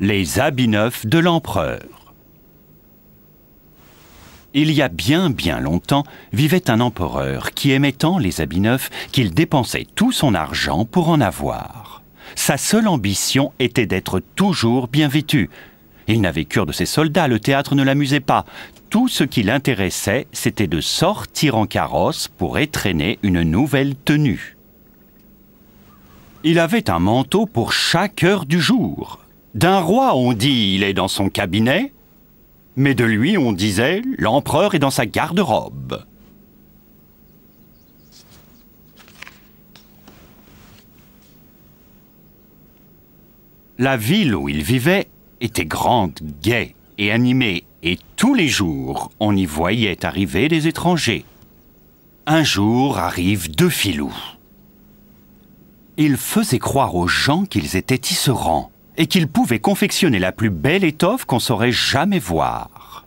Les habits neufs de l'empereur. Il y a bien bien longtemps vivait un empereur qui aimait tant les habits neufs qu'il dépensait tout son argent pour en avoir. Sa seule ambition était d'être toujours bien vêtu. Il n'avait cure de ses soldats, le théâtre ne l'amusait pas. Tout ce qui l'intéressait, c'était de sortir en carrosse pour étraîner une nouvelle tenue. Il avait un manteau pour chaque heure du jour, d'un roi, on dit il est dans son cabinet, mais de lui, on disait l'empereur est dans sa garde-robe. La ville où il vivait était grande, gaie et animée, et tous les jours, on y voyait arriver des étrangers. Un jour arrivent deux filous. Ils faisaient croire aux gens qu'ils étaient tisserands et qu'il pouvait confectionner la plus belle étoffe qu'on saurait jamais voir.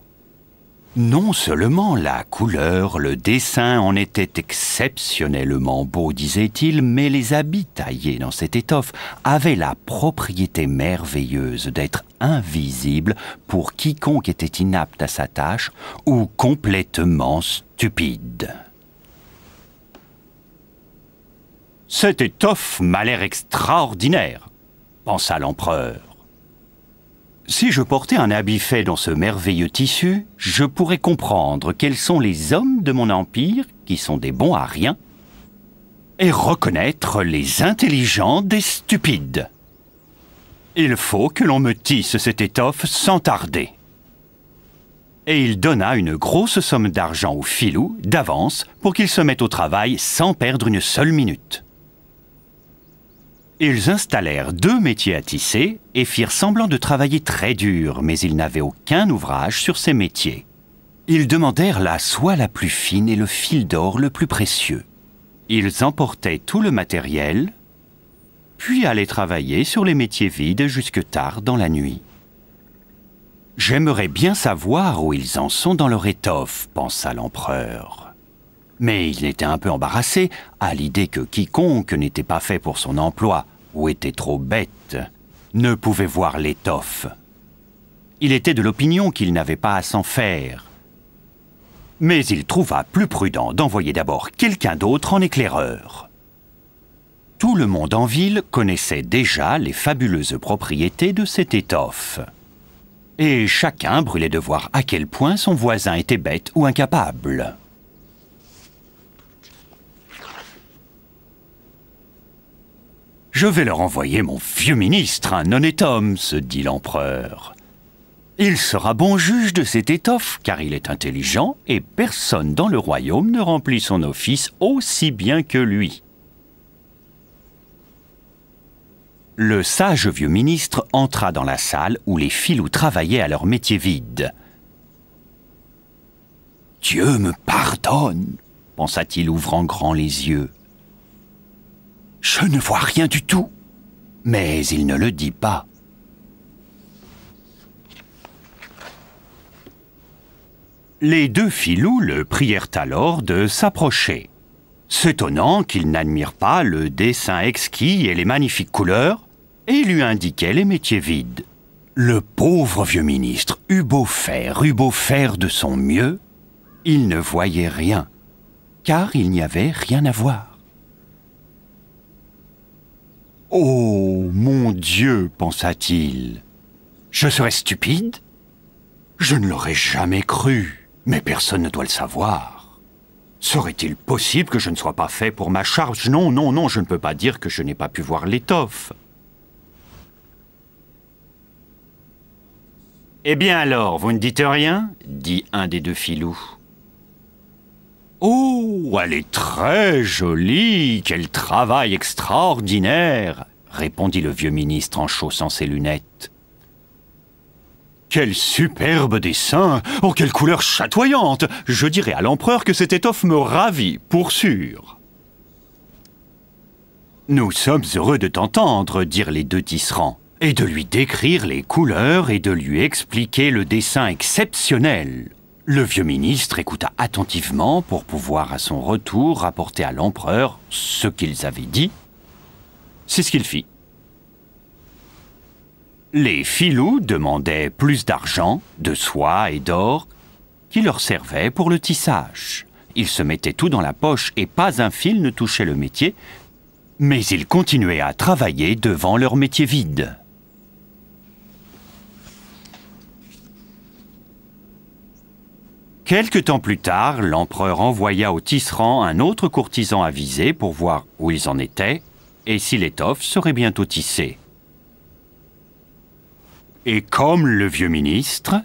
Non seulement la couleur, le dessin en étaient exceptionnellement beau, disait-il, mais les habits taillés dans cette étoffe avaient la propriété merveilleuse d'être invisibles pour quiconque était inapte à sa tâche ou complètement stupide. Cette étoffe m'a l'air extraordinaire, pensa l'empereur. Si je portais un habit fait dans ce merveilleux tissu, je pourrais comprendre quels sont les hommes de mon empire qui sont des bons à rien et reconnaître les intelligents des stupides. Il faut que l'on me tisse cette étoffe sans tarder. Et il donna une grosse somme d'argent au filou d'avance pour qu'il se mette au travail sans perdre une seule minute. Ils installèrent deux métiers à tisser et firent semblant de travailler très dur, mais ils n'avaient aucun ouvrage sur ces métiers. Ils demandèrent la soie la plus fine et le fil d'or le plus précieux. Ils emportaient tout le matériel, puis allaient travailler sur les métiers vides jusque tard dans la nuit. J'aimerais bien savoir où ils en sont dans leur étoffe, pensa l'empereur mais il était un peu embarrassé à l'idée que quiconque n'était pas fait pour son emploi ou était trop bête ne pouvait voir l'étoffe. Il était de l'opinion qu'il n'avait pas à s'en faire. Mais il trouva plus prudent d'envoyer d'abord quelqu'un d'autre en éclaireur. Tout le monde en ville connaissait déjà les fabuleuses propriétés de cette étoffe. Et chacun brûlait de voir à quel point son voisin était bête ou incapable. Je vais leur envoyer mon vieux ministre, un honnête homme, se dit l'empereur. Il sera bon juge de cette étoffe, car il est intelligent, et personne dans le royaume ne remplit son office aussi bien que lui. Le sage vieux ministre entra dans la salle où les filous travaillaient à leur métier vide. Dieu me pardonne, pensa-t-il ouvrant grand les yeux. Je ne vois rien du tout. Mais il ne le dit pas. Les deux filous le prièrent alors de s'approcher. S'étonnant qu'il n'admire pas le dessin exquis et les magnifiques couleurs, et lui indiquait les métiers vides. Le pauvre vieux ministre eut beau faire, eut beau faire de son mieux, il ne voyait rien, car il n'y avait rien à voir. Oh mon Dieu, pensa-t-il, je serais stupide Je ne l'aurais jamais cru, mais personne ne doit le savoir. Serait-il possible que je ne sois pas fait pour ma charge Non, non, non, je ne peux pas dire que je n'ai pas pu voir l'étoffe. Eh bien alors, vous ne dites rien dit un des deux filous. Oh, elle est très jolie, quel travail extraordinaire répondit le vieux ministre en chaussant ses lunettes. Quel superbe dessin Oh, quelle couleur chatoyante Je dirais à l'empereur que cette étoffe me ravit, pour sûr. Nous sommes heureux de t'entendre, dirent les deux tisserands, et de lui décrire les couleurs et de lui expliquer le dessin exceptionnel. Le vieux ministre écouta attentivement pour pouvoir à son retour rapporter à l'empereur ce qu'ils avaient dit c'est ce qu'il fit. Les filous demandaient plus d'argent, de soie et d'or, qui leur servait pour le tissage. Ils se mettaient tout dans la poche et pas un fil ne touchait le métier, mais ils continuaient à travailler devant leur métier vide. Quelque temps plus tard, l'empereur envoya au tisserand un autre courtisan avisé pour voir où ils en étaient et si l'étoffe serait bientôt tissée. Et comme le vieux ministre,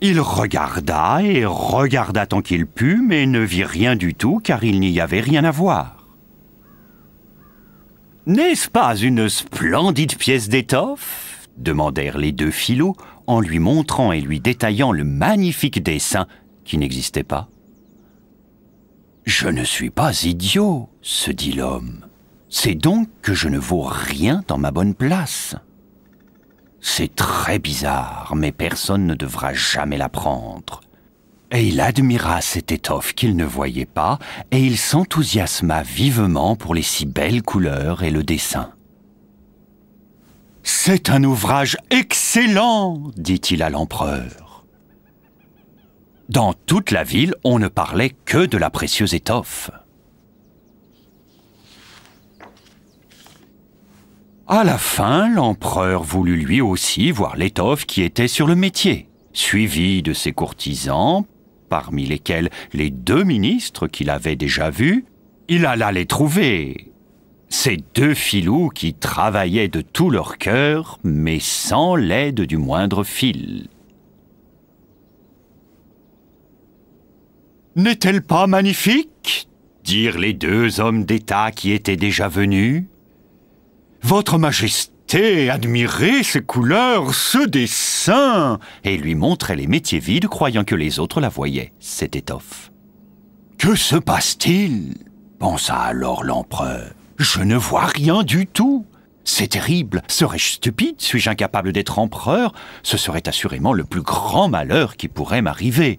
il regarda et regarda tant qu'il put, mais ne vit rien du tout car il n'y avait rien à voir. N'est-ce pas une splendide pièce d'étoffe demandèrent les deux filous en lui montrant et lui détaillant le magnifique dessin qui n'existait pas. Je ne suis pas idiot, se dit l'homme. C'est donc que je ne vaux rien dans ma bonne place. C'est très bizarre, mais personne ne devra jamais l'apprendre. Et il admira cette étoffe qu'il ne voyait pas, et il s'enthousiasma vivement pour les si belles couleurs et le dessin. C'est un ouvrage excellent, dit-il à l'empereur. Dans toute la ville, on ne parlait que de la précieuse étoffe. À la fin, l'empereur voulut lui aussi voir l'étoffe qui était sur le métier, suivi de ses courtisans, parmi lesquels les deux ministres qu'il avait déjà vus, il alla les trouver. Ces deux filous qui travaillaient de tout leur cœur, mais sans l'aide du moindre fil. N'est-elle pas magnifique dirent les deux hommes d'État qui étaient déjà venus. Votre Majesté admirait ces couleurs, ce dessin, et lui montrait les métiers vides, croyant que les autres la voyaient, cette étoffe. Que se passe-t-il pensa alors l'empereur. Je ne vois rien du tout. C'est terrible. Serais-je stupide Suis-je incapable d'être empereur Ce serait assurément le plus grand malheur qui pourrait m'arriver.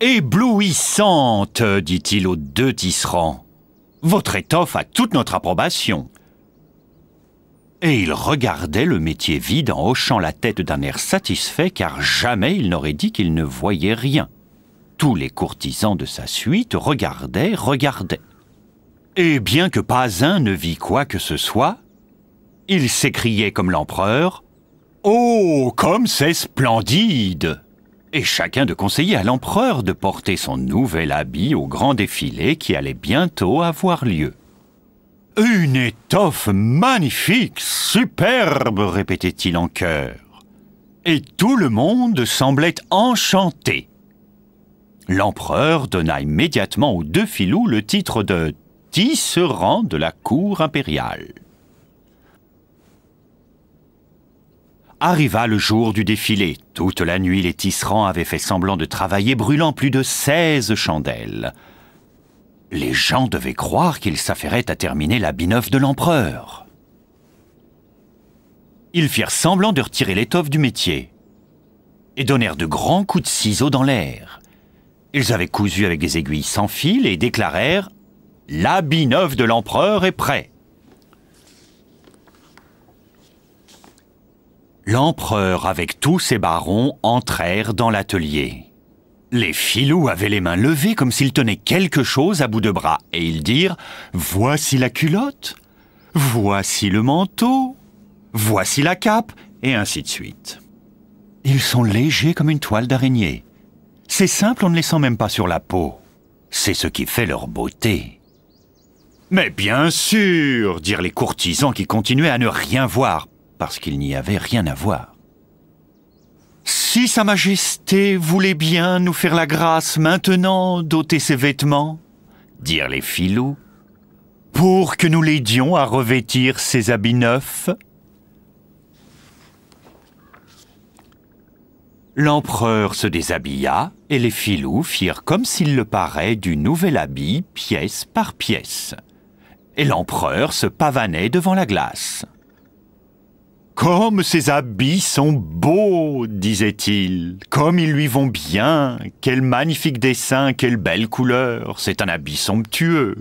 Éblouissante, dit-il aux deux tisserands. Votre étoffe a toute notre approbation. Et il regardait le métier vide en hochant la tête d'un air satisfait car jamais il n'aurait dit qu'il ne voyait rien. Tous les courtisans de sa suite regardaient, regardaient. Et bien que pas un ne vit quoi que ce soit, il s'écriait comme l'empereur ⁇ Oh, comme c'est splendide !⁇ Et chacun de conseiller à l'empereur de porter son nouvel habit au grand défilé qui allait bientôt avoir lieu. Une étoffe magnifique, superbe, répétait-il en chœur. Et tout le monde semblait enchanté. L'empereur donna immédiatement aux deux filous le titre de tisserand de la cour impériale. Arriva le jour du défilé. Toute la nuit, les tisserands avaient fait semblant de travailler, brûlant plus de seize chandelles. Les gens devaient croire qu'ils s'affairaient à terminer l'habit neuf de l'empereur. Ils firent semblant de retirer l'étoffe du métier et donnèrent de grands coups de ciseaux dans l'air. Ils avaient cousu avec des aiguilles sans fil et déclarèrent ⁇ L'habit neuf de l'empereur est prêt !⁇ L'empereur avec tous ses barons entrèrent dans l'atelier. Les filous avaient les mains levées comme s'ils tenaient quelque chose à bout de bras, et ils dirent « Voici la culotte, voici le manteau, voici la cape », et ainsi de suite. Ils sont légers comme une toile d'araignée. C'est simple on ne les sent même pas sur la peau. C'est ce qui fait leur beauté. Mais bien sûr, dirent les courtisans qui continuaient à ne rien voir, parce qu'il n'y avait rien à voir. Si Sa Majesté voulait bien nous faire la grâce maintenant d'ôter ses vêtements, dirent les filous, pour que nous l'aidions à revêtir ses habits neufs. L'empereur se déshabilla et les filous firent comme s'il le paraît du nouvel habit pièce par pièce. Et l'empereur se pavanait devant la glace. Comme ces habits sont beaux, disait-il. Comme ils lui vont bien. Quel magnifique dessin, quelle belle couleur. C'est un habit somptueux.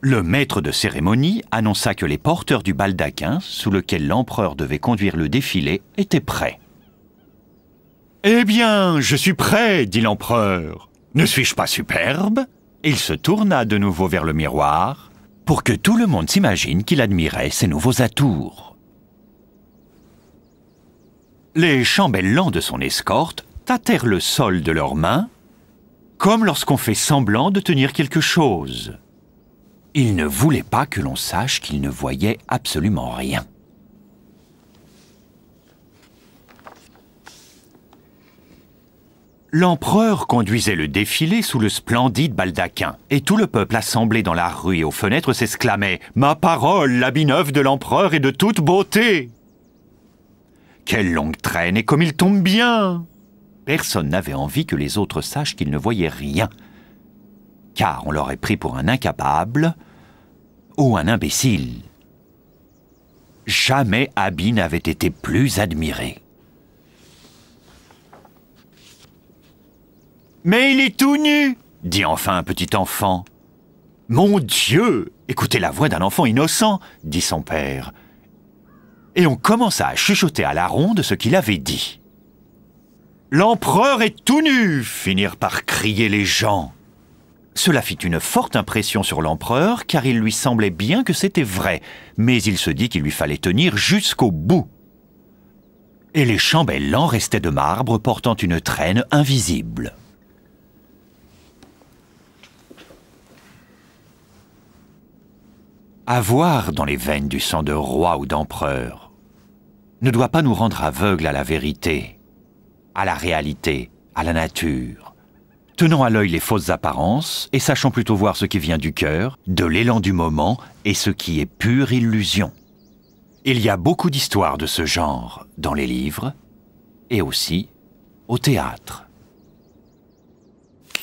Le maître de cérémonie annonça que les porteurs du baldaquin, sous lequel l'empereur devait conduire le défilé, étaient prêts. Eh bien, je suis prêt, dit l'empereur. Ne suis-je pas superbe Il se tourna de nouveau vers le miroir pour que tout le monde s'imagine qu'il admirait ses nouveaux atours. Les chambellans de son escorte tâtèrent le sol de leurs mains, comme lorsqu'on fait semblant de tenir quelque chose. Ils ne voulaient pas que l'on sache qu'ils ne voyaient absolument rien. L'empereur conduisait le défilé sous le splendide baldaquin, et tout le peuple assemblé dans la rue et aux fenêtres s'exclamait ⁇ Ma parole, l'habit neuf de l'empereur est de toute beauté !⁇ quelle longue traîne Et comme il tombe bien Personne n'avait envie que les autres sachent qu'ils ne voyaient rien, car on l'aurait pris pour un incapable ou un imbécile. Jamais Abby n'avait été plus admiré. Mais il est tout nu dit enfin un petit enfant. Mon Dieu Écoutez la voix d'un enfant innocent dit son père et on commença à chuchoter à la ronde ce qu'il avait dit. L'empereur est tout nu finirent par crier les gens. Cela fit une forte impression sur l'empereur, car il lui semblait bien que c'était vrai, mais il se dit qu'il lui fallait tenir jusqu'au bout. Et les chambellans restaient de marbre portant une traîne invisible. Avoir dans les veines du sang de roi ou d'empereur ne doit pas nous rendre aveugles à la vérité, à la réalité, à la nature. Tenons à l'œil les fausses apparences et sachons plutôt voir ce qui vient du cœur, de l'élan du moment et ce qui est pure illusion. Il y a beaucoup d'histoires de ce genre dans les livres et aussi au théâtre.